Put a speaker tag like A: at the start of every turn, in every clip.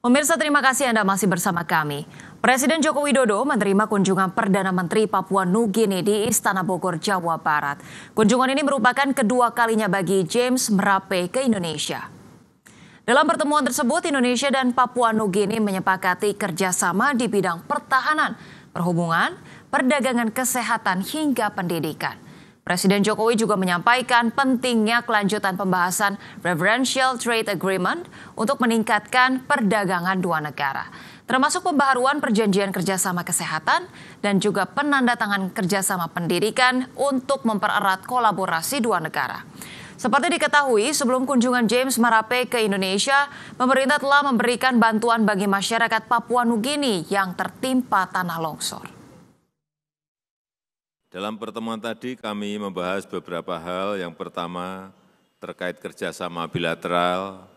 A: Pemirsa terima kasih Anda masih bersama kami. Presiden Joko Widodo menerima kunjungan Perdana Menteri Papua Nugini di Istana Bogor, Jawa Barat. Kunjungan ini merupakan kedua kalinya bagi James Merape ke Indonesia. Dalam pertemuan tersebut, Indonesia dan Papua Nugini menyepakati kerjasama di bidang pertahanan, perhubungan, perdagangan kesehatan hingga pendidikan. Presiden Jokowi juga menyampaikan pentingnya kelanjutan pembahasan Preferential Trade Agreement untuk meningkatkan perdagangan dua negara, termasuk pembaharuan perjanjian kerjasama kesehatan dan juga penandatangan kerjasama pendidikan untuk mempererat kolaborasi dua negara. Seperti diketahui, sebelum kunjungan James Marape ke Indonesia, pemerintah telah memberikan bantuan bagi masyarakat Papua Nugini yang tertimpa tanah longsor.
B: Dalam pertemuan tadi kami membahas beberapa hal. Yang pertama terkait kerjasama bilateral,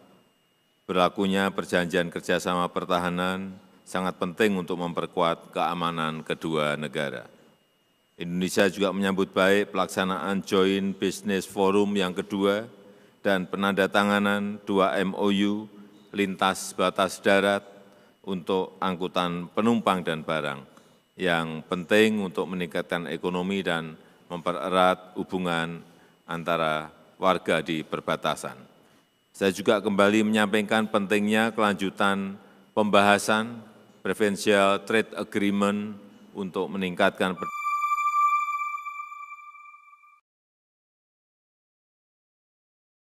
B: berlakunya perjanjian kerjasama pertahanan sangat penting untuk memperkuat keamanan kedua negara. Indonesia juga menyambut baik pelaksanaan Joint Business Forum yang kedua dan penandatanganan dua MOU lintas batas darat untuk angkutan penumpang dan barang yang penting untuk meningkatkan ekonomi dan mempererat hubungan antara warga di perbatasan. Saya juga kembali menyampaikan pentingnya kelanjutan pembahasan Preferential Trade Agreement untuk meningkatkan